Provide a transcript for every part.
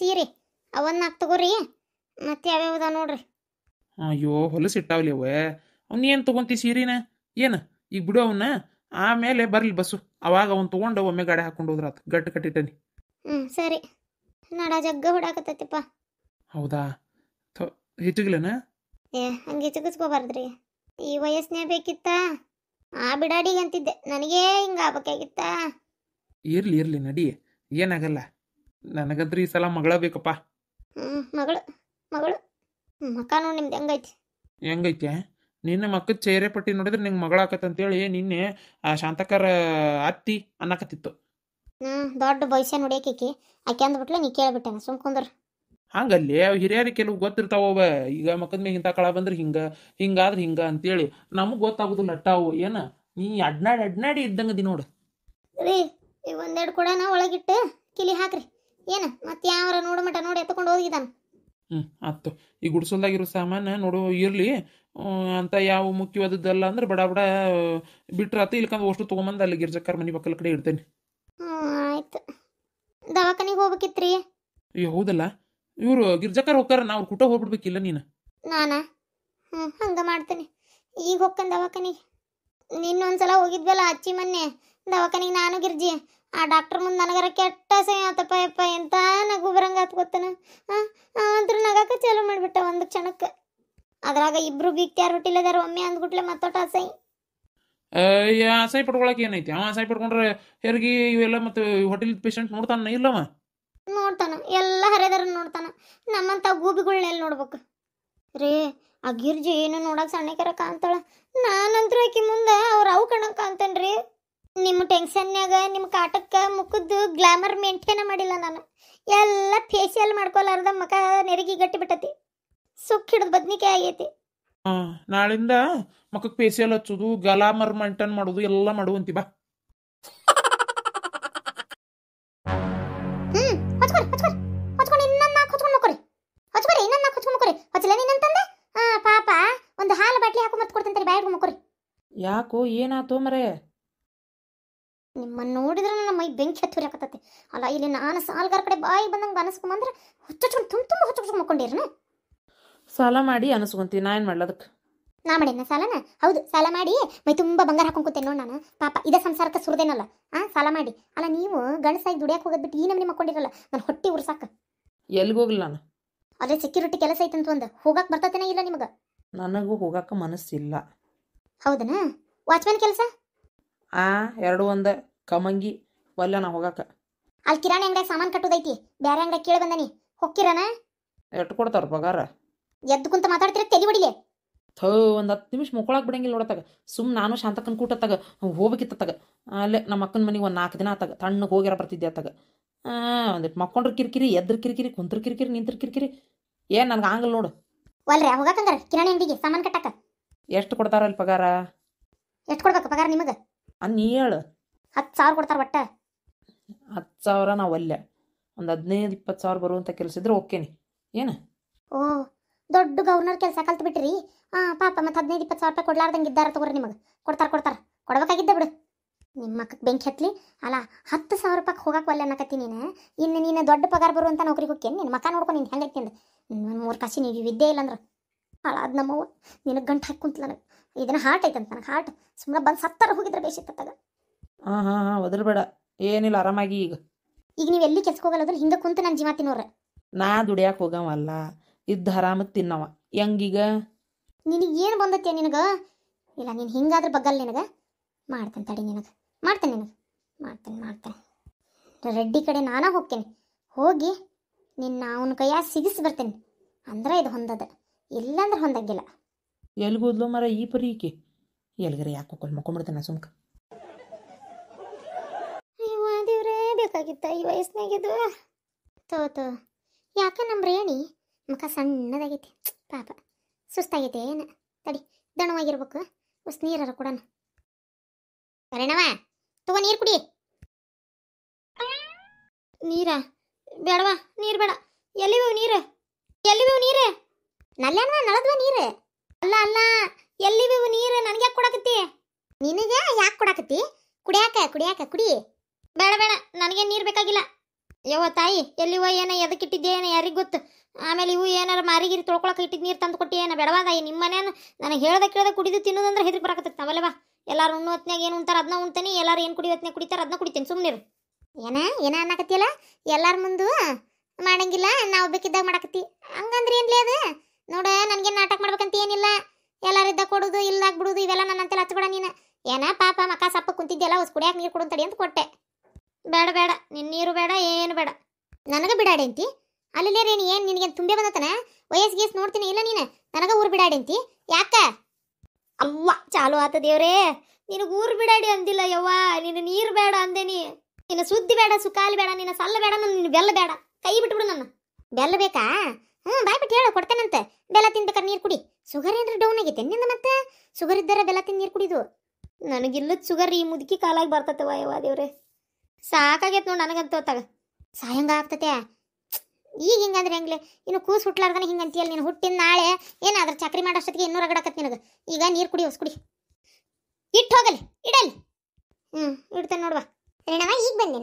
ಸೀರೆ ಅವನ್ನ ತಗೋರಿ ಮತ್ತೆ ಯಾವ್ಯಾವ ನೋಡ್ರಿ ಅಯ್ಯೋ ಹೊಲಸು ಇಟ್ಟಾವಲಿ ಅವ ಏನ್ ತಗೊಂತಿ ಸೀರಿನ ಏನು ಈಗ ಬಿಡು ಅವನ್ನ ಆಮೇಲೆ ಬರಲಿ ಬಸ್ಸು ಅವಾಗ ಅವನ್ ತೊಗೊಂಡು ಒಮ್ಮೆ ಗಾಡಿ ಹಾಕೊಂಡು ಹೋದ್ರಾತು ಗಟ್ಟ ಕಟ್ಟಿಟ್ಟನಿ ಹ್ಮ್ ಸರಿ ನಡ ಜಗ್ಗ ಹೊಡಾಕತ್ತೈತಿಪ್ಪ ಹೌದಾ ಥೋ ಏ ಹಂಗೆ ಚಿಗಿಸ್ಕೋಬಾರ್ದ್ರಿ ಈ ವಯಸ್ಸನ್ನೇ ಬೇಕಿತ್ತ ಆ ಬಿಡಾಡಿಗೆ ಅಂತಿದ್ದೆ ನನಗೇ ಹಿಂಗ ಆಗ್ಬೇಕಾಗಿತ್ತ ಇರ್ಲಿ ಇರ್ಲಿ ನಡಿ ಏನಾಗಲ್ಲ ನನಗಂದ್ರೆ ಈ ಸಲ ಮಗಳ ಬೇಕಪ್ಪ ಮಗಳು ಮಗಳು ಮಕ್ಕ ನೋಡಿ ನಿಮ್ದು ಹೆಂಗೈತಿ ಹೆಂಗೈತೆ ನಿನ್ನ ಮಕ್ಕದ ಚೇರೆ ಪಟ್ಟಿ ನೋಡಿದ್ರೆ ನಿಂಗೆ ಅಂತೇಳಿ ನಿನ್ನೆ ಆ ಶಾಂತಕರ ಅತ್ತಿ ಅನ್ನಕತ್ತಿತ್ತು ಹ್ಞೂ ದೊಡ್ಡ ಭವಿಷ್ಯ ನೋಡ್ಯಾಕಿಕಿ ಆಕೆ ಅಂದ್ಬಿಟ್ಲೆ ನೀ ಕೇಳ್ಬಿಟ್ಟೆ ಸುಮ್ಕೊಂದ್ರ ಹಂಗಲ್ಲಿ ಅವ್ ಹಿರಿಯರಿಗೆ ಕೆಲವು ಗೊತ್ತಿರ್ತಾವ ಈಗ ಮಕ್ಕದ ಮೇಲೆ ಇಂಥ ಕಳ ಬಂದ್ರೆ ಹಿಂಗ ಹಿಂಗಾದ್ರೆ ಹಿಂಗೆ ಅಂತೇಳಿ ನಮಗೆ ಗೊತ್ತಾಗುದು ಅಟ್ಟಾವು ಏನ ನೀ ಅಡ್ನಾಡಿ ಅಡ್ನಾಡಿ ಇದ್ದಂಗೆ ದಿ ನೋಡು ರೀ ಈಗ ಒಂದೆರಡು ಒಳಗಿಟ್ಟು ಕಿಲಿ ಹಾಕ್ರಿ ಏನು ಮತ್ತೆ ಯಾವ್ರ ನೋಡು ಮಟ ನೋಡಿ ಎತ್ಕೊಂಡು ಹೋಗಿದ್ದಾನೆ ಹ್ಞೂ ಆಯ್ತು ಈ ಗುಡಿಸಲ್ದಾಗಿರೋ ಸಾಮಾನು ನೋಡು ಇರಲಿ ಅಂತ ಯಾವ ಮುಖ್ಯವಾದದ್ದಲ್ಲ ಅಂದ್ರೆ ಬಡ ಬಡ ಆತ ಇಲ್ಕಂದ್ರೆ ಅಷ್ಟು ತೊಗೊಂಬಂದು ಅಲ್ಲಿ ಗಿರ್ಜಕ್ಕಾರ ಮನೆ ಪಕ್ಕದ ಕಡೆ ಇಡ್ತೇನೆ ಆಯ್ತು ದವಾಖಾನಿಗೆ ಹೋಗ್ಬೇಕಿತ್ರಿ ಅಯ್ಯೋ ಹೌದಲ್ಲ ಇವರು ಗಿರ್ಜಕ್ಕಾರ ಹೋಗ್ತಾರ ನಾವು ಕುಟ ಹೋಗ್ಬಿಡ್ಬೇಕಿಲ್ಲ ನೀನು ನಾನಾ ಹ್ಞೂ ಹಂಗೆ ಮಾಡ್ತೀನಿ ಈಗ ಹೋಗ್ಕನ್ ದವಾಖಾನಿಗೆ ನಿನ್ನೊಂದ್ಸಲ ಹೋಗಿದ್ವಲ್ಲ ಅಚ್ಚಿ ಮೊನ್ನೆ ದವಾಖಾನಿಗೆ ನಾನು ಗಿರ್ಜಿ ಆ ಡಾಕ್ಟ್ರ್ ಮುಂದೆ ನನಗರ ಕೆಟ್ಟ ಸಹ ಆತಪ್ಪ ಯಪ್ಪ ಎಂತ ನಗು ಬರಂಗ ಆತ್ ಗೊತ್ತನ ಅಂದ್ರ ನಗಾಕ ಚಾಲು ಮಾಡಿಬಿಟ್ಟ ಒಂದು ಕ್ಷಣಕ್ಕೆ ಅದ್ರಾಗ ಇಬ್ರು ಬೀಗ್ತ್ಯಾರ ರೊಟ್ಟಿಲ್ಲದಾರ ಒಮ್ಮೆ ಅಂದ್ಬಿಟ್ಲೆ ಮತ್ತೊಟ್ಟ ಆಸೈ ಏ ಆಸೈ ಪಡ್ಕೊಳಕ್ ಏನೈತಿ ಅವ ಆಸೈ ಪಡ್ಕೊಂಡ್ರೆ ಹೆರಿಗೆ ಇವೆಲ್ಲ ಮತ್ತೆ ಹೋಟೆಲ್ ಪೇಷಂಟ್ ನೋಡ್ತಾನ ಇಲ್ಲವ ನೋಡ್ತಾನ ಎಲ್ಲ ಹರಿದಾರ ನೋಡ್ತಾನ ನಮ್ಮಂತ ಗೂಬಿಗಳನ್ನ ನೋಡ್ಬೇಕು ರೇ ಆ ಗಿರ್ಜಿ ಏನು ನೋಡಕ್ ಸಣ್ಣಕರ ಕಾಂತಾಳ ನಾನಂತ್ರ ಆಕಿ ಮುಂದೆ ಅವ್ರ ಅವು ಕಣಕ್ ಕಾಂತೇನ್ರಿ ನಿಮ್ಮ ಟೆನ್ಷನ್ಯಾಗ ನಿಮ್ಮ ಕಾಟಕ್ಕೆ ಮುಖದ್ದು ಗ್ಲಾಮರ್ ಮೇಂಟೇನ ಮಾಡಿಲ್ಲ ನಾನು ಎಲ್ಲ ಫೇಶಿಯಲ್ ಮಾಡ್ಕೊಲಾರ್ದ ಮಕ ನೆರಿಗೆ ಗಟ್ಟಿ ಬಿಟ್ಟತಿ ಸುಖ ಹಿಡಿದು ಬದ್ನಿಕಾಯಿ ಆಗೈತಿ ಹಾಂ ನಾಳಿಂದ ಮಖಕ್ಕೆ ಫೇಶಿಯಲ್ ಹಚ್ಚೋದು ಗ್ಲಾಮರ್ ಮೇಂಟೇನ್ ಮಾಡೋದು ಎಲ್ಲ ಮಾಡುವಂತಿ ಬಾ ಹ್ಞೂ ಹಚ್ಕೊರಿ ಹಚ್ಕೊರಿ ಹಚ್ಕೊಂಡು ಇನ್ನೊಂದು ನಾಲ್ಕು ಹಚ್ಕೊಂಡು ಮಕ್ಕೊರಿ ಹಚ್ಕೊರಿ ಇನ್ನೊಂದು ನಾಲ್ಕು ಹಚ್ಕೊಂಡು ಮಕ್ಕೊರಿ ಹಚ್ಚಲ ನೀನಂತಂದೆ ಹಾಂ ಪಾಪ ಒಂದು ಹಾಲು ಬಾಟ್ಲಿ ಹಾಕೋ ಮತ್ತೆ ಕೊಡ್ತಂತಾರೆ ಬಾಯಿಡ್ಕೊಂಡು ಮಕ್ಕೊರಿ ಯಾಕೋ ಏನಾತೋ ಮರೇ ನಿಮ್ಮನ್ನ ನೋಡಿದ್ರೆ ನನ್ನ ಮೈ ಬೆಂಕಿ ಹತ್ತಿರಕತ್ತೈತಿ ಅಲ್ಲ ಇಲ್ಲಿ ನಾನು ಸಾಲ್ಗಾರ ಕಡೆ ಬಾಯಿ ಬಂದಂಗೆ ಅನಿಸ್ಕೊಂಬಂದ್ರೆ ಹುಚ್ಚು ತುಂಬ ತುಂಬ ಹುಚ್ಚು ಮಕ್ಕೊಂಡಿರನ ಸಾಲ ಮಾಡಿ ಅನಿಸ್ಕೊಂತೀವಿ ನಾ ಏನು ಮಾಡ್ಲದಕ್ಕೆ ನಾ ನಾ ಸಾಲನ ಹೌದು ಸಾಲ ಮಾಡಿ ಮೈ ತುಂಬ ಬಂಗಾರ ಹಾಕೊಂಡು ನೋಡಿ ನಾನು ಪಾಪ ಇದೇ ಸಂಸಾರಕ್ಕೆ ಸುರದೇನಲ್ಲ ಆ ಸಾಲ ಮಾಡಿ ಅಲ್ಲ ನೀವು ಗಣಸಾಗಿ ದುಡಿಯಕ್ಕೆ ಹೋಗೋದು ಬಿಟ್ಟು ಈ ನಮ್ಮನೆ ಮಕ್ಕೊಂಡಿರಲ್ಲ ನಾನು ಹೊಟ್ಟೆ ಉರ್ಸಾಕ ಎಲ್ಲಿಗೆ ಹೋಗ್ಲಿ ನಾನು ಅದೇ ಸೆಕ್ಯೂರಿಟಿ ಕೆಲಸ ಐತಂತ ಒಂದು ಹೋಗಕ್ಕೆ ಬರ್ತತೇನೆ ಇಲ್ಲ ನಿಮಗೆ ನನಗೂ ಹೋಗಕ್ಕೆ ಮನಸ್ಸಿಲ್ಲ ಹೌದನಾ ವಾಚ್ಮ್ಯಾನ್ ಕೆಲಸ ಆ ಎರಡು ಒಂದು ಕಮಂಗಿ ವಲ್ಲ ನಾ ಹೋಗಾಕ ಅಲ್ಲಿ ಕಿರಾಣಿ ಅಂಗಡಿಯಾಗ ಸಾಮಾನು ಕಟ್ಟುದೈತಿ ಬೇರೆ ಅಂಗಡಿಯಾಗ ಕೇಳಿ ಬಂದನಿ ಹೊಕ್ಕಿರನ ಎಟ್ಟು ಕೊಡ್ತಾರ ಪಗಾರ ಎದ್ದು ಕುಂತ ಮಾತಾಡ್ತಿರ ತಲೆ ಬಿಡಿಲೆ ಥೋ ಒಂದು ಹತ್ತು ನಿಮಿಷ ಮುಕ್ಕೊಳಕ್ ಬಿಡಂಗಿಲ್ಲ ನೋಡತ್ತಾಗ ಸುಮ್ ನಾನು ಶಾಂತಕ್ಕನ್ ಕೂಟತ್ತಾಗ ಹೋಗ್ಬೇಕಿತ್ತತ್ತಾಗ ಅಲ್ಲೇ ನಮ್ಮ ಅಕ್ಕನ ಮನೆಗೆ ಒಂದು ನಾಲ್ಕು ದಿನ ಆತಾಗ ತಣ್ಣಗೆ ಹೋಗ್ಯಾರ ಬರ್ತಿದ್ದೆ ಅತ್ತಾಗ ಒಂದಿಟ್ಟು ಮಕ್ಕೊಂಡ್ರ ಕಿರಿಕಿರಿ ಎದ್ರ ಕಿರಿಕಿರಿ ಕುಂತ್ರ ಕಿರಿಕಿರಿ ನಿಂತ್ರ ಕಿರಿಕಿರಿ ಏನು ನನಗೆ ಆಗಲ್ಲ ನೋಡು ಒಲ್ರಿ ಹೋಗಕ್ಕಂದ್ರೆ ಕಿರಾಣಿ ಅಂಗಡಿಗೆ ಸಾಮಾನು ಕಟ್ಟಕ ಎಷ್ಟು ಕೊಡ್ತಾರಲ್ಲಿ ಅಲ್ಲಿ ಪಗಾರ ಎಷ್ಟು ಕೊಡ್ಬೇಕು ಪಗಾರ ನಿಮಗೆ ಅನ್ ನೀ ಹತ್ತು ಸಾವಿರ ಕೊಡ್ತಾರೆ ಬಟ್ಟೆ ಹತ್ತು ಸಾವಿರ ನಾವು ಅಲ್ಲ ಒಂದು ಹದಿನೈದು ಇಪ್ಪತ್ತು ಸಾವಿರ ಬರುವಂಥ ಕೆಲಸ ಇದ್ರೆ ಓಕೆನಿ ಏನು ಓ ದೊಡ್ಡ ಗೌರ್ನರ್ ಕೆಲಸ ಕಲ್ತು ಬಿಟ್ರಿ ಹಾಂ ಪಾಪ ಮತ್ತು ಹದಿನೈದು ಇಪ್ಪತ್ತು ಸಾವಿರ ರೂಪಾಯಿ ಕೊಡ್ಲಾರ್ದಂಗೆ ಇದ್ದಾರೆ ತಗೋರಿ ನಿಮಗೆ ಕೊಡ್ತಾರೆ ಕೊಡ್ತಾರೆ ಕೊಡ್ಬೇಕಾಗಿದ್ದೆ ಬಿಡು ನಿಮ್ಮ ಮಕ್ಕಕ್ಕೆ ಬೆಂಕಿ ಹತ್ಲಿ ಅಲ್ಲ ಹತ್ತು ಸಾವಿರ ರೂಪಾಯಿ ಹೋಗಕ್ಕೆ ಒಲ್ಲೆ ಅನ್ನಕತ್ತಿ ನೀನು ಇನ್ನು ನೀನು ದೊಡ್ಡ ಪಗಾರ ಬರುವಂಥ ನೌಕರಿಗೆ ಹೋಗ್ಯೇನು ನಿನ್ನ ಮಕ್ಕ ನೋಡ್ಕೊ ನೀನು ಹೆಂಗೆ ನಿಂದು ಮೂರು ಕಾಸಿ ನೀವು ವಿದ್ಯೆ ಇಲ್ಲಂದ್ರೆ ಅಲ್ಲ ಅದು ನಮ್ಮವ್ವ ನಿನಗೆ ಗಂಟು ಹಾಕಿ ಕುಂತ್ಲ ನನಗೆ ಇದನ್ನ ಹಾರ್ಟ್ ಐತಂತ ನನಗೆ ಹಾರ್ಟ್ ಸುಮ್ಮನೆ ಬಂದು ಸತ್ತರ ಹೋಗಿದ್ರೆ ಬೇಸಿತ್ತತ್ತಾಗ ಹಾಂ ಹಾಂ ಹಾಂ ಬೇಡ ಏನಿಲ್ಲ ಆರಾಮಾಗಿ ಈಗ ಈಗ ನೀವು ಎಲ್ಲಿ ಕೆಲ್ಸಕ್ಕೆ ಹೋಗಲ್ಲದ್ರ ಹಿಂಗೆ ಕುಂತು ನಾನು ಜೀವ ತಿನ್ನೋರೆ ನಾ ದುಡಿಯಕ್ಕೆ ಹೋಗವಲ್ಲ ಇದ್ದ ಆರಾಮ ತಿನ್ನವ ಹೆಂಗೀಗ ನಿನಗೆ ಏನು ಬಂದತ್ತೆ ನಿನಗೆ ಇಲ್ಲ ನೀನು ಹಿಂಗಾದ್ರೆ ಬಗ್ಗಲ್ಲ ನಿನಗೆ ಮಾಡ್ತೇನೆ ತಡಿ ನಿನಗೆ ಮಾಡ್ತೇನೆ ನಿನಗೆ ಮಾಡ್ತೇನೆ ಮಾಡ್ತೇನೆ ರೆಡ್ಡಿ ಕಡೆ ನಾನೇ ಹೋಗ್ತೇನೆ ಹೋಗಿ ನಿನ್ನ ಅವನ ಕೈಯಾಗಿ ಸಿಗಿಸಿ ಬರ್ತೇನೆ ಅಂದ್ರೆ ಇದು ಹೊಂದದ ಇಲ್ಲಾಂದ್ರೆ ಹೊಂದಂಗಿಲ್ಲ ಎಲ್ಗೂದ್ಲು ಮರ ಈ ಪರಿ ಈಕೆ ಯಾಕೋ ಕೊಲ್ ಮಕ್ಕೊಂಬಿಡ್ತಾನೆ ಸುಮ್ಕ ದೇವ್ರೇ ಬೇಕಾಗಿತ್ತ ಈ ವಯಸ್ಸಿನಾಗಿದ್ದು ತೋ ತೋ ಯಾಕೆ ನಮ್ಮ ರೇಣಿ ಮುಖ ಸಣ್ಣದಾಗೈತಿ ಪಾಪ ಸುಸ್ತಾಗೈತೆ ಏನು ತಡಿ ದಣವಾಗಿರ್ಬೇಕು ಉಸ್ ನೀರರ ಕೂಡ ಕರಣವ ತಗೋ ನೀರು ಕುಡಿ ನೀರ ಬೇಡವಾ ನೀರು ಬೇಡ ಎಲ್ಲಿವೆ ನೀರು ಎಲ್ಲಿವೆ ನೀರು ನಲ್ಲಣ್ಣ ನಳದ್ವ ನೀರು ಅಲ್ಲ ಅಲ್ಲ ಇವು ನೀರು ನನಗೆ ಯಾಕೆ ಕೊಡಕತ್ತಿ ನಿನಗೆ ಯಾಕೆ ಕೊಡಕತ್ತಿ ಕುಡಿಯಾಕ ಕುಡಿಯಾಕ ಕುಡಿ ಬೇಡ ಬೇಡ ನನಗೆ ನೀರು ಬೇಕಾಗಿಲ್ಲ ಯವ್ವ ತಾಯಿ ಎಲ್ಲಿವ ಏನ ಎದಕ್ಕಿಟ್ಟಿದ್ದೆ ಏನ ಯಾರಿಗೆ ಗೊತ್ತು ಆಮೇಲೆ ಇವು ಏನಾರ ಮಾರಿಗಿರಿ ತೊಳ್ಕೊಳಕ್ಕೆ ಇಟ್ಟಿದ್ದು ನೀರು ತಂದು ಕೊಟ್ಟಿ ಏನ ಬೇಡವಾ ನಿಮ್ಮ ಮನೆಯನ್ನು ನನಗೆ ಹೇಳ್ದ ಕೇಳ್ದ ಕುಡಿದು ತಿನ್ನೋದಂದ್ರೆ ಹೆದರಿ ಬರಕತ್ತೈತೆ ನಾವಲ್ಲವಾ ಎಲ್ಲಾರು ಉಣ್ಣು ಹೊತ್ನಾಗ ಏನು ಉಣ್ತಾರ ಅದನ್ನ ಉಣ್ತೇನೆ ಎಲ್ಲರೂ ಏನು ಕುಡಿ ಹೊತ್ನಾಗ ಕುಡಿತಾರ ಅದನ್ನ ಕುಡಿತೇನೆ ಸುಮ್ಮನೆ ಏನ ಏನ ಅನ್ನಕತ್ತಿಯಲ್ಲ ಎಲ್ಲರ ಮುಂದೆ ಮಾಡಂಗಿಲ್ಲ ನಾವು ಬೇಕಿದ್ದಾಗ ಮಾಡಕತ್ತಿ ಹಂಗಂದ್ರೆ ಏನ್ಲೇ ಅದು ನೋಡ ನನಗೇನು ನಾಟಕ ಮಾಡ್ಬೇಕಂತ ಏನಿಲ್ಲ ಎಲ್ಲರಿದ್ದ ಕೊಡೋದು ಇಲ್ಲಾಗ್ ಬಿಡೋದು ಇವೆಲ್ಲ ನನ್ನ ಅಂತೆಲ್ಲ ಹಚ್ಬೇಡ ನೀನು ಏನ ಪಾಪ ಮಕ್ಕ ಸಪ್ಪ ಕುಂತಿದ್ದೆಲ್ಲ ಹೊಸ ಕುಡಿಯಾಕ ನೀರು ಕೊಡು ತಡಿ ಅಂತ ಕೊಟ್ಟೆ ಬೇಡ ಬೇಡ ನಿನ್ನ ನೀರು ಬೇಡ ಏನು ಬೇಡ ನನಗೆ ಬಿಡಾಡೆಂತಿ ಅಲ್ಲೇ ರೇಣಿ ಏನು ನಿನಗೆ ತುಂಬೆ ಬಂದತನ ವಯಸ್ಸು ಗೀಸ್ ನೋಡ್ತೀನಿ ಇಲ್ಲ ನೀನು ನನಗೆ ಊರು ಬಿಡಾಡೆಂತಿ ಯಾಕ ಅವ್ವ ಚಾಲು ಆತ ದೇವ್ರೇ ನಿನಗೆ ಊರು ಬಿಡಾಡಿ ಅಂದಿಲ್ಲ ಯವ್ವ ನಿನ್ನ ನೀರು ಬೇಡ ಅಂದೆನಿ ನಿನ್ನ ಸುದ್ದಿ ಬೇಡ ಸುಖಾಲಿ ಬೇಡ ನಿನ್ನ ಸಲ್ಲ ಬೇಡ ನನ್ನ ನಿನ್ನ ಬೆಲ್ಲ ಬೇಡ ಕೈ ಬಿಟ್ಬಿಡು ನನ್ನ ಬೆಲ್ಲ ಬೇಕಾ ಹ್ಞೂ ಬಿಟ್ಟು ಹೇಳು ಕೊಡ್ತೇನಂತೆ ಬೆಲ್ಲ ತಿನ್ಬೇಕಾದ್ರೆ ನೀರು ಕುಡಿ ಶುಗರ್ ಏನ್ರಿ ಡೌನ್ ಆಗೈತೆ ನಿಂದ ಮತ್ತೆ ಶುಗರ್ ಇದ್ದರೆ ಬೆಲ್ಲ ತಿನ್ ನೀರು ಕುಡಿದು ನನಗಿಲ್ಲದ ಶುಗರ್ ಈ ಮುದುಕಿ ಕಾಲಾಗಿ ಬರ್ತತೆ ವಾಯವ ದೇವ್ರೆ ಸಾಕಾಗೈತೆ ನೋಡಿ ನನಗಂತ ತಗ ಸಾಯಂಗ ಆಗ್ತತೆ ಈಗ ಹಿಂಗಂದ್ರೆ ಹೆಂಗ್ಲೆ ಇನ್ನು ಕೂಸು ಹುಟ್ಲಾರ್ದನ ಹಿಂಗೆ ಅಂತೀಯಲ್ಲ ನೀನು ಹುಟ್ಟಿನ ನಾಳೆ ಏನಾದ್ರೂ ಚಕ್ರಿ ಮಾಡೋಷ್ಟೊತ್ತಿಗೆ ಇನ್ನೂ ರಗಡಕತ್ ನಿನಗೆ ಈಗ ನೀರು ಕುಡಿ ಹೊಸ್ ಕುಡಿ ಇಟ್ಟು ಹೋಗಲಿ ಇಡಲಿ ಹ್ಞೂ ಇಡ್ತೇನೆ ನೋಡುವ ಈಗ ಬಂದೇನೆ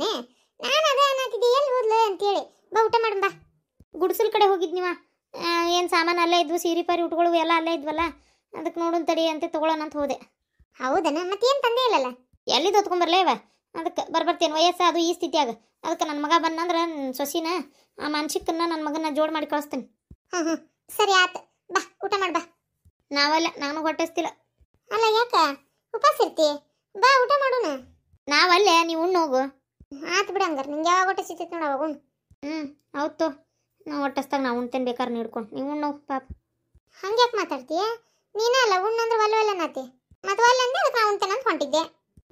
ನಾನು ಅದೇ ಅನ್ನತ್ತಿದ್ದೆ ಎಲ್ಲಿ ಹೋದ್ಲು ಅಂತೇಳಿ ಗುಡಿಸಲ್ ಕಡೆ ಹೋಗಿದ್ ನೀವ ಏನು ಸಾಮಾನು ಅಲ್ಲೇ ಇದ್ವು ಸೀರೆ ಪರಿ ಉಟ್ಗಳು ಎಲ್ಲ ಅಲ್ಲೇ ಇದ್ವಲ್ಲ ಅದಕ್ಕೆ ನೋಡೋಣ ತಡಿ ಅಂತ ತೊಗೊಳೋಣ ಅಂತ ಹೋದೆ ಹೌದನ ಮತ್ತೇನು ತಂದೆ ಇಲ್ಲಲ್ಲ ಎಲ್ಲಿ ತೊತ್ಕೊಂಬರ್ಲೇವ ಅದಕ್ಕೆ ಬರ್ಬರ್ತೇನೆ ವಯಸ್ಸು ಅದು ಈ ಸ್ಥಿತಿಯಾಗ ಅದಕ್ಕೆ ನನ್ನ ಮಗ ಬಂದಂದ್ರೆ ಸೊಸಿನ ಆ ಮಾನ್ಸಿಕನ್ನ ನನ್ನ ಮಗನ ಜೋಡ್ ಮಾಡಿ ಕಳಿಸ್ತೇನೆ ಹ್ಞೂ ಸರಿ ಆತ ಬಾ ಊಟ ಮಾಡಿ ಬಾ ನಾವಲ್ಲ ನಾನು ಹೊಟ್ಟಿಸ್ತಿಲ್ಲ ಅಲ್ಲ ಯಾಕ ಉಪಾಸ ಇರ್ತಿ ಬಾ ಊಟ ಮಾಡೋಣ ನಾವಲ್ಲೇ ನೀವು ಉಣ್ಣೋಗು ಆಯ್ತು ಬಿಡ ಅಂದ್ರೆ ನಿಂಗೆ ಯಾವಾಗ ಹೊಟ್ಟೆ ಸಿಗ್ತೈತೆ ನೋಡು ಹ್ಮ್ ಹ್ಞೂ ಹೌದು ನಾವು ಒಟ್ಟಸ್ತಾಗ ನಾವು ಉಣ್ತೇನೆ ಬೇಕಾದ್ರೆ ನೀಡ್ಕೊಂಡು ನೀವು ಉಣ್ಣು ಪಾಪ ಹಂಗ್ಯಾಕೆ ಮಾತಾಡ್ತೀಯ ನೀನೇ ಅಲ್ಲ ಉಣ್ಣಂದ್ರೆ ಒಲ್ಲ ಒಲ್ಲ ನಾತಿ ಮತ್ತು ಒಲ್ಲ ಅಂದ್ರೆ ಅದಕ್ಕೆ ನಾವು ಉಣ್ತೇನೆ ಅಂತ ಹೊಂಟಿದ್ದೆ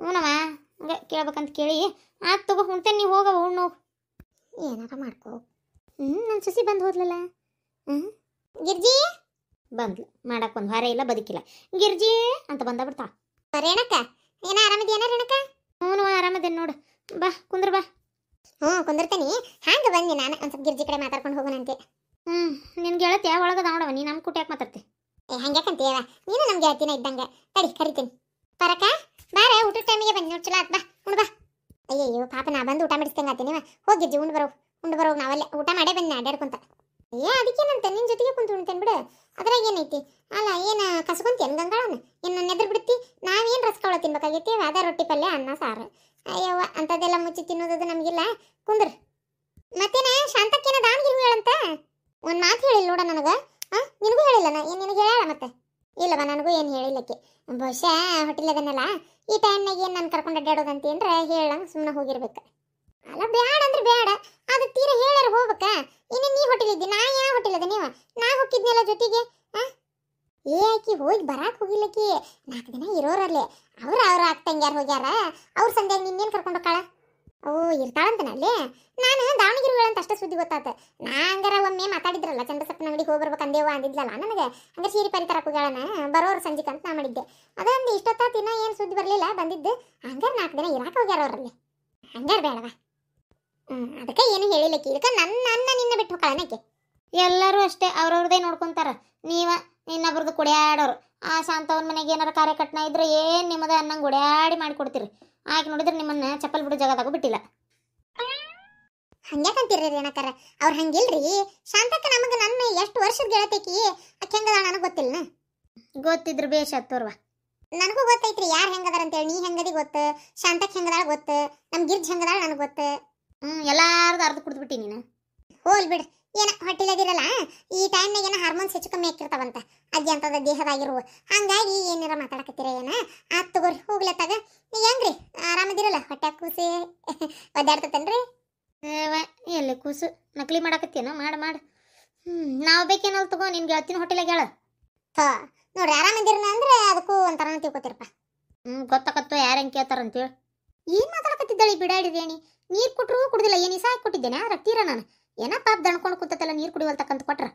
ಹ್ಞೂನವ ಹಂಗೆ ಕೇಳ್ಬೇಕಂತ ಕೇಳಿ ಆಗ ತಗೋ ಉಣ್ತೇನೆ ನೀವು ಹೋಗವ ಉಣ್ಣು ಏನಾರ ಮಾಡ್ಕೋ ಹ್ಞೂ ನನ್ನ ಸಸಿ ಬಂದು ಹೋದ್ಲಲ್ಲ ಹ್ಞೂ ಗಿರ್ಜಿ ಬಂದ್ಲು ಒಂದು ಹೊರೆ ಇಲ್ಲ ಬದುಕಿಲ್ಲ ಗಿರ್ಜಿ ಅಂತ ಬಂದ ಬಿಡ್ತಾ ರೇಣಕ್ಕ ಏನ ಆರಾಮಿದ್ಯಾನ ರೇಣಕ್ಕ ಹ್ಞೂ ಆರಾಮದೇನು ನೋಡು ಬಾ ಕುಂದ್ರ ಬಾ ಹ್ಞೂ ಕುಂದಿರ್ತೇನೆ ಹ್ಯಾಂಗೆ ಬನ್ನಿ ನಾನು ಒಂದು ಸ್ವಲ್ಪ ಗಿರ್ಜಿ ಕಡೆ ಮಾತಾಡ್ಕೊಂಡು ಹೋಗೋಣಂತೆ ಹ್ಮ್ ನಿನ್ನ ಗೆಳತಿ ಒಳಗದ ನೋಡವ ನೀ ನಮ್ಮ ಕುಟ್ಯಾಕೆ ಮಾತಾಡ್ತಿ ಏ ಹಂಗ್ಯಾಕಂತೀಯವ ನೀನು ನಮ್ಗೆ ಗೆಳತಿನ ಇದ್ದಂಗೆ ತಡಿ ಕರಿತೀನಿ ಪರಕ ಬಾರ ಊಟದ ಟೈಮಿಗೆ ಬನ್ನಿ ನೋಡಿ ಚಲೋ ಆತ್ ಬಾ ಉಂಡು ಬಾ ಅಯ್ಯಯ್ಯೋ ಪಾಪ ನಾ ಬಂದು ಊಟ ಮಾಡಿಸ್ತಂಗೆ ಆತೀನಿ ಹೋಗಿ ಗಿರ್ಜಿ ಉಂಡು ಬರೋ ಉಂಡು ಬರೋ ನಾವಲ್ಲೇ ಊಟ ಮಾಡೇ ಬಂದು ಅಡ್ಯಾಡ್ಕೊಂತ ಏ ಅದಕ್ಕೇನಂತ ನಿನ್ನ ಜೊತೆಗೆ ಕುಂತು ಉಣ್ತೇನೆ ಬಿಡು ಅದ್ರಾಗ ಏನೈತಿ ಅಲ್ಲ ಏನು ಕಸ್ಕೊಂತೇನು ಗಂಗಾಳನ ಇನ್ನು ನೆದ್ರ ಬಿಡ್ತಿ ನಾವೇನು ರಸ್ಕೊಳ ತಿನ್ಬೇಕಾಗೈತಿ ಅದ ರೊಟ್ಟಿ ಪಲ್ಯ ಅನ್ನ ಸಾರು ಅಯ್ಯವ್ವ ಅಂಥದ್ದೆಲ್ಲ ಮುಚ್ಚಿ ತಿನ್ನೋದದು ನಮಗಿಲ್ಲ ಕುಂದ್ರ ಮತ್ತೇನ ಶಾಂತಕ್ಕೇನ ದಾನ್ಗಿರಿ ಹೇಳಂತ ಒಂದು ಮಾತು ಹೇಳಿಲ್ಲ ನೋಡ ನನಗೆ ಹಾಂ ನಿನಗೂ ನಾ ಏನು ನಿನಗೆ ಹೇಳ ಮತ್ತೆ ಇಲ್ಲವ ನನಗೂ ಏನು ಹೇಳಿಲ್ಲಕ್ಕೆ ಬಹುಶಃ ಹೋಟೆಲ್ ಈ ಟೈಮ್ನಾಗ ಏನು ನಾನು ಕರ್ಕೊಂಡು ಅಡ್ಡಾಡೋದಂತ ಏನ್ರ ಹೇಳಂಗೆ ಸುಮ್ಮನೆ ಹೋಗಿರ್ಬೇಕು ಅಲ್ಲ ಬೇಡ ಅಂದ್ರೆ ಬೇಡ ಅದು ತೀರ ಹೇಳಾರ ಹೋಗ್ಬೇಕ ಇನ್ನು ನೀ ಹೋಟೆಲ್ ನಾ ಯಾವ ಹೋಟೆಲ್ ನೀವು ನಾ ಹೋಗಿದ್ನೆಲ್ಲ ಜೊತೆಗೆ ಹಾಂ ಏ ಆಕಿ ಹೋಗಿ ಬರಾಕ್ ಹೋಗಿಲ್ಲಕಿ ನಾಲ್ಕು ದಿನ ಇರೋರಲ್ಲಿ ಅವ್ರು ಅವ್ರ ಅಕ್ಕ ಯಾರು ಹೋಗ್ಯಾರ ಅವ್ರ ಸಂಧ್ಯಾಗ ನಿನ್ನೇನು ಕರ್ಕೊಂಡು ಹೋಗಾಳ ಓ ಇರ್ತಾಳಂತನಲ್ಲಿ ನಾನು ದಾವಣಗೆರೆ ಅಂತ ಅಷ್ಟೇ ಸುದ್ದಿ ಗೊತ್ತಾತ ನಾ ಹಂಗಾರ ಒಮ್ಮೆ ಮಾತಾಡಿದ್ರಲ್ಲ ಚಂದ್ರಸಪ್ಪನ ಅಂಗಡಿ ಹೋಗ್ಬರ್ಬೇಕು ಅಂದೇವ ಅಂದಿದ್ಲಲ್ಲ ನನಗೆ ಹಂಗ ಸೀರೆ ಪರಿ ತರಕ್ಕೆ ಬರೋರು ಸಂಜೆಗೆ ಅಂತ ನಾ ಮಾಡಿದ್ದೆ ಅದೊಂದು ಇಷ್ಟೊತ್ತ ದಿನ ಏನು ಸುದ್ದಿ ಬರಲಿಲ್ಲ ಬಂದಿದ್ದು ಹಂಗಾರೆ ನಾಲ್ಕು ದಿನ ಇರಾಕ ಹೋಗ್ಯಾರ ಅವರಲ್ಲಿ ಹಂಗಾರ ಬೇಡವಾ ಹ್ಞೂ ಅದಕ್ಕೆ ಏನು ಹೇಳಿಲ್ಲಕ್ಕಿ ಇದಕ್ಕೆ ನನ್ನ ನನ್ನ ನಿನ್ನ ಬಿಟ್ಟು ಹೋಗ್ತಾಳನಕ್ಕೆ ಎಲ್ಲರೂ ಅಷ್ಟೇ ಅವ್ರವ್ರದೇ ನೋಡ್ಕೊಂತಾರ ನೀವ ಇನ್ನೊಬ್ರದ್ದು ಕುಡಿಯಾಡೋರು ಆ ಶಾಂತವನ ಮನೆಗೆ ಏನಾರು ಕಾರ್ಯಕರ್ತನ ಇದ್ರೆ ಏನು ನಿಮ್ಮದ ಅನ್ನಂಗೆ ಮಾಡಿ ಮಾಡಿಕೊಡ್ತೀರಿ ಆಕೆ ನೋಡಿದ್ರೆ ನಿಮ್ಮನ್ನ ಚಪ್ಪಲ್ ಬಿಡೋ ಜಾಗದಾಗೂ ಬಿಟ್ಟಿಲ್ಲ ಹಂಗ್ಯಾಕಂತೀರಿ ರೇಣಕಾರ ಅವ್ರು ಹಂಗಿಲ್ರಿ ಶಾಂತಕ್ಕ ನಮಗೆ ನನ್ನ ಎಷ್ಟು ವರ್ಷದ ಗೆಳತಿಕಿ ಆಕೆ ಹೆಂಗದ ನನಗೆ ಗೊತ್ತಿಲ್ಲ ಗೊತ್ತಿದ್ರು ಬೇಷ್ ಹತ್ತೋರ್ವ ನನಗೂ ಗೊತ್ತೈತ್ರಿ ಯಾರು ಹೆಂಗದಾರ ಅಂತೇಳಿ ನೀ ಹೆಂಗದಿ ಗೊತ್ತು ಶಾಂತಕ್ ಹೆಂಗದಾಳ ಗೊತ್ತು ನಮ್ಮ ಗಿರ್ಜ್ ಹೆಂಗದಾಳ ನನಗೆ ಗೊತ್ತು ಹ್ಞೂ ಎಲ್ಲಾರ್ದು ಅರ್ಧ ಕುಡ್ದು ಬಿಟ್ಟಿ ನೀನು ಹೋಲ್ ಬಿಡ್ರಿ ಏನ ಹೊಟ್ಟಿಲದಿರಲ್ಲ ಈ ಟೈಮ್ನಾಗ ಏನೋ ಹಾರ್ಮೋನ್ಸ್ ಹೆಚ್ಚು ಕಮ್ಮಿ ಅಜ್ಜಿ ಅಂತದ ದೇಹದಾಗಿರುವ ಹಂಗಾಗಿ ಏನಾರ ಮಾತಾಡಕತ್ತೀರ ಏನ ಆತ್ ತಗೋರಿ ಹೋಗ್ಲತ್ತಾಗ ನೀ ಹೆಂಗ್ರಿ ಆರಾಮದಿರಲ್ಲ ಹೊಟ್ಟೆ ಕೂಸಿ ಒದ್ದಾಡ್ತತೇನ್ರಿ ಎಲ್ಲಿ ಕೂಸು ನಕಲಿ ಮಾಡಾಕತ್ತೇನೋ ಮಾಡ ಮಾಡ ಹ್ಞೂ ನಾವು ಬೇಕೇನಲ್ ತಗೋ ನಿನ್ಗೆ ಹೇಳ್ತೀನಿ ಹೋಟೆಲ್ ಹೇಳ ನೋಡ್ರಿ ಆರಾಮದಿರನ ಅಂದ್ರೆ ಅದಕ್ಕೂ ಒಂಥರನ ಹ್ಮ್ ಹ್ಞೂ ಯಾರ ಯಾರು ಹೆಂಗೆ ಅಂತೇಳಿ ಏನ್ ಮಾತಾಡಕತ್ತಿದ್ದಾಳೆ ಬಿಡಾಡಿದೇನಿ ನೀರ್ ಕೊಟ್ಟರು ಕುಡ್ದಿಲ್ಲ ಏನು ಹಾಕಿ ಕೊಟ್ಟಿದ್ದೇನೆ ರಕ್ತೀರ ನಾನು ಏನಪ್ಪ ದಣ್ಕೊಂಡು ನೀರ್ ನೀರು ತಕಂತ ಕೊಟ್ರ